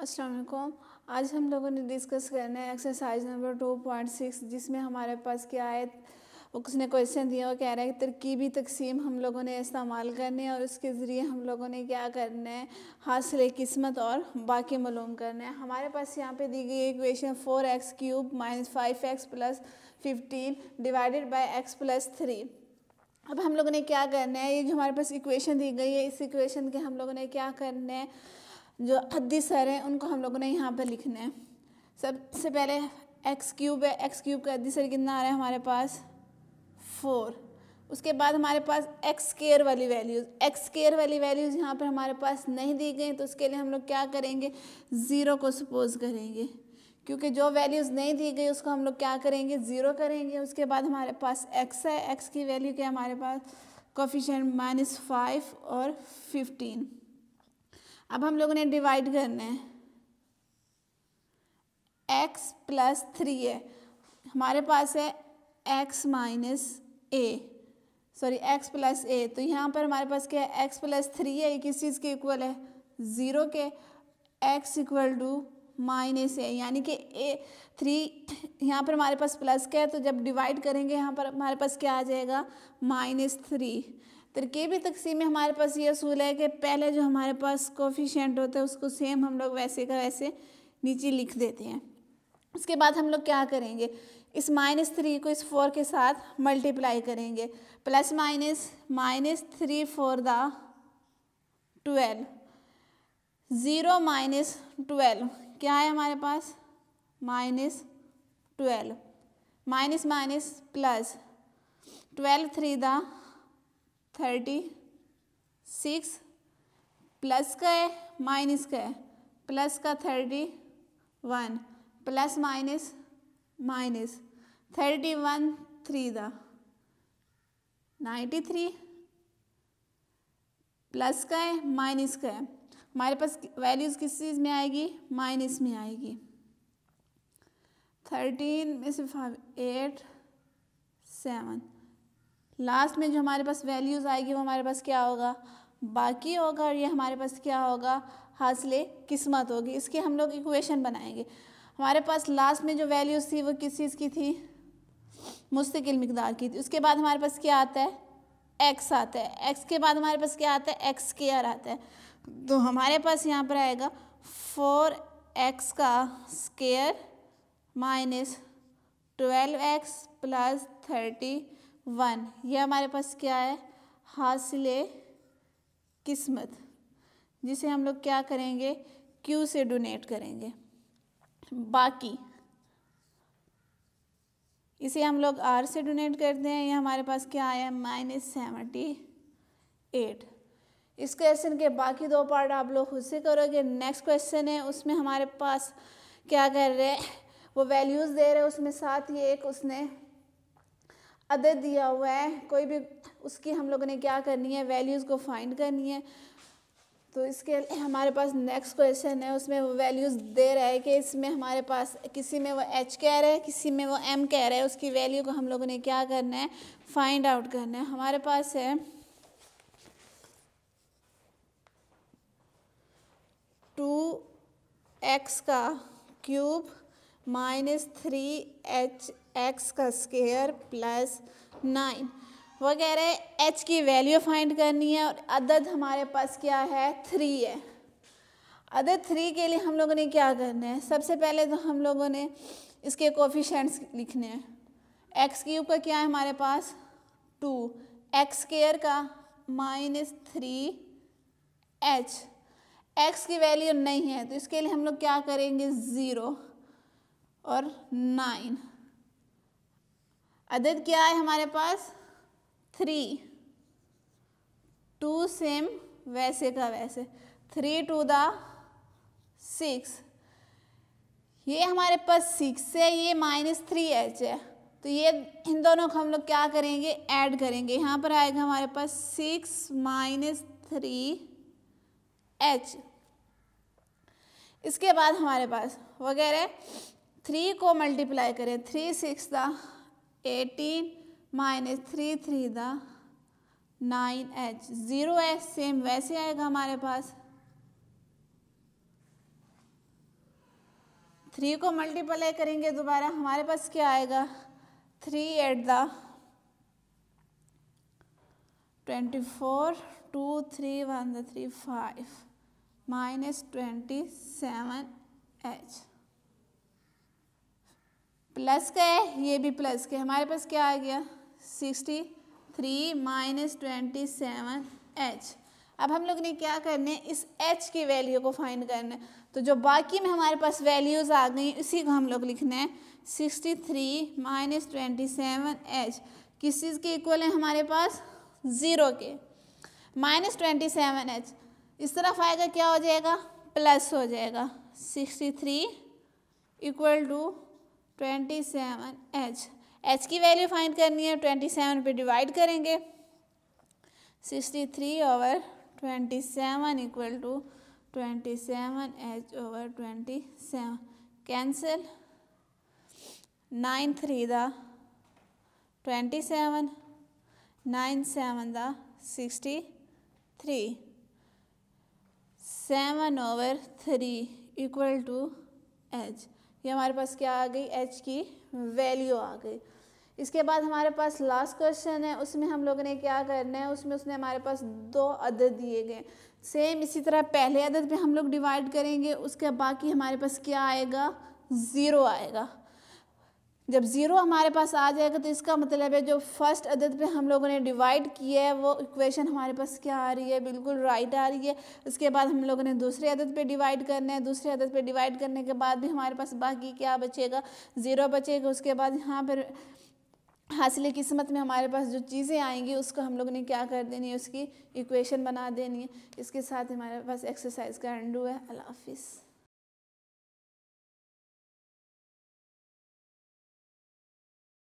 वालेकुम आज हम लोगों ने डिस्कस करना है exercise number two point six जिसमें हमारे पास क्या है उसने क्वेश्चन दिया वो कह रहा है कि तरकीबी तकसीम हम लोगों ने इस्तेमाल करने है और उसके ज़रिए हम लोगों ने क्या करना है हासिल किस्मत और बाकी मालूम करना है हमारे पास यहाँ पे दी गई equation four x cube minus five x plus fifteen divided by x plus three अब हम लोगों ने क्या करना है ये जो हमारे पास इक्वेशन दी गई है इस इक्वेशन के हम लोगों ने क्या करना है जो अद्दी सर हैं उनको हम लोगों ने यहाँ पर लिखना है सबसे पहले एक्स क्यूब है एक्स क्यूब का अद्दी सर कितना आ रहा है हमारे पास फोर उसके बाद हमारे पास एक्स केयर वाली वैल्यूज़ एक्स केयर वाली वैल्यूज़ यहाँ पर हमारे पास नहीं दी गई तो उसके लिए हम लोग क्या करेंगे ज़ीरो को सपोज करेंगे क्योंकि जो वैल्यूज़ नहीं दी गई उसको हम लोग क्या करेंगे ज़ीरो करेंगे उसके बाद हमारे पास एक्स है एक्स की वैल्यू क्या हमारे पास कोफिशेंट माइनस फाइव और फिफ्टीन अब हम लोगों ने डिवाइड करना है एक्स प्लस थ्री है हमारे पास है x minus a sorry x plus a तो यहाँ पर हमारे पास क्या है एक्स प्लस थ्री है ये किस चीज़ के इक्वल है ज़ीरो के x equal to minus a यानी कि ए थ्री यहाँ पर हमारे पास प्लस का है तो जब डिवाइड करेंगे यहाँ पर हमारे पास क्या आ जाएगा माइनस थ्री भी तकसीम में हमारे पास ये असूल है कि पहले जो हमारे पास कोफिशेंट होता है उसको सेम हम लोग वैसे का वैसे नीचे लिख देते हैं उसके बाद हम लोग क्या करेंगे इस माइनस थ्री को इस फोर के साथ मल्टीप्लाई करेंगे plus minus minus three four the twelve zero minus twelve क्या है हमारे पास minus twelve minus minus plus twelve three the thirty six plus का है माइनस का है प्लस का thirty one plus minus minus thirty one three the ninety three plus का है माइनस का है हमारे पास वैल्यूज़ किस चीज़ में आएगी माइनस में आएगी थर्टीन में से फाइव एट सेवन लास्ट में जो हमारे पास वैल्यूज़ आएगी वो हमारे पास क्या होगा बाकी होगा और ये हमारे पास क्या होगा हासिल किस्मत होगी इसकी हम लोग इक्वेशन बनाएंगे हमारे पास लास्ट में जो वैल्यूज़ थी वो किस चीज़ की थी मुस्तकिल मकदार की थी उसके बाद हमारे पास क्या आता है एक्स आता है एक्स के बाद हमारे पास क्या आता है एक्स केयर आता है तो हमारे पास यहाँ पर आएगा फोर एक्स का square minus twelve x plus thirty one ये हमारे पास क्या है हासिले किस्मत जिसे हम लोग क्या करेंगे क्यू से डोनेट करेंगे बाकी इसे हम लोग आर से डोनेट करते हैं ये हमारे पास क्या आया माइनस सेवेंटी एट इस क्वेश्चन के बाकी दो पार्ट आप लोग खुद से करोगे नेक्स्ट क्वेश्चन है उसमें हमारे पास क्या कर रहे हैं वो वैल्यूज़ दे रहे हैं उसमें साथ ही एक उसने अदर दिया हुआ है कोई भी उसकी हम लोगों ने क्या करनी है वैल्यूज़ को फाइंड करनी है तो इसके लिए हमारे पास नेक्स्ट क्वेश्चन है उसमें वो वैल्यूज़ दे रहा है कि इसमें हमारे पास किसी में वो एच कह रहा है किसी में वो एम कह रहा है उसकी वैल्यू को हम लोगों ने क्या करना है फाइंड आउट करना है हमारे पास है टू एक्स का cube minus three H x का स्केयर प्लस नाइन वगैरह एच की वैल्यू फाइंड करनी है और अदद हमारे पास क्या है थ्री है अदद थ्री के लिए हम लोगों ने क्या करना है सबसे पहले तो हम लोगों ने इसके कोफिशेंट्स लिखने हैं एक्स क्यूब का क्या है हमारे पास टू एक्स स्केयर का माइनस थ्री एच एक्स की वैल्यू नहीं है तो इसके लिए हम लोग क्या करेंगे ज़ीरो और नाइन अदद क्या है हमारे पास थ्री टू सेम वैसे का वैसे थ्री टू द सिक्स ये हमारे पास सिक्स है ये माइनस थ्री एच है तो ये इन दोनों को हम लोग क्या करेंगे ऐड करेंगे यहाँ पर आएगा हमारे पास सिक्स माइनस थ्री एच इसके बाद हमारे पास वगैरह थ्री को मल्टीप्लाई करें three six the eighteen minus three three the nine H zero H same वैसे आएगा हमारे पास थ्री को मल्टीप्लाई करेंगे दोबारा हमारे पास क्या आएगा three eight the twenty four two three one the three five minus twenty seven H plus का है ये भी प्लस के हमारे पास क्या आ गया sixty three minus twenty seven H अब हम लोग ने क्या करना है इस एच की वैल्यू को फाइंड करना है तो जो बाकी में हमारे पास वैल्यूज़ आ गई उसी को हम लोग लिखना है sixty three minus twenty seven H किस चीज़ के इक्वल है हमारे पास ज़ीरो के माइनस ट्वेंटी सेवन एच इस तरफ आएगा क्या हो जाएगा प्लस हो जाएगा sixty three equal to twenty seven H H की वैल्यू फाइंड करनी है ट्वेंटी सेवन पर डिवाइड करेंगे sixty three over twenty seven equal to twenty seven H over twenty seven cancel nine three the twenty seven nine seven the sixty three seven over three equal to H ये हमारे पास क्या आ गई H की value आ गई इसके बाद हमारे पास लास्ट क्वेश्चन है उसमें हम लोगों ने क्या करना है उसमें उसने हमारे पास दो अदद दिए गए सेम इसी तरह पहले अदद पे हम लोग डिवाइड करेंगे उसके बाकी हमारे पास क्या आएगा ज़ीरो आएगा जब ज़ीरो हमारे पास आ जाएगा तो इसका मतलब है जो फर्स्ट अदद पे हम लोगों ने डिवाइड किया है वो इक्वेशन हमारे पास क्या आ रही है बिल्कुल राइट आ रही है उसके बाद हम लोगों ने दूसरे अदद पे डिवाइड करना है दूसरे अदद पे डिवाइड करने के बाद भी हमारे पास बाकी क्या बचेगा ज़ीरो बचेगा उसके बाद यहाँ पर हासिल किस्मत में हमारे पास जो चीज़ें आएंगी उसको हम लोग ने क्या कर देनी है उसकी इक्वेशन बना देनी है इसके साथ हमारे पास एक्सरसाइज का एंड है अल्लाह हाफिज़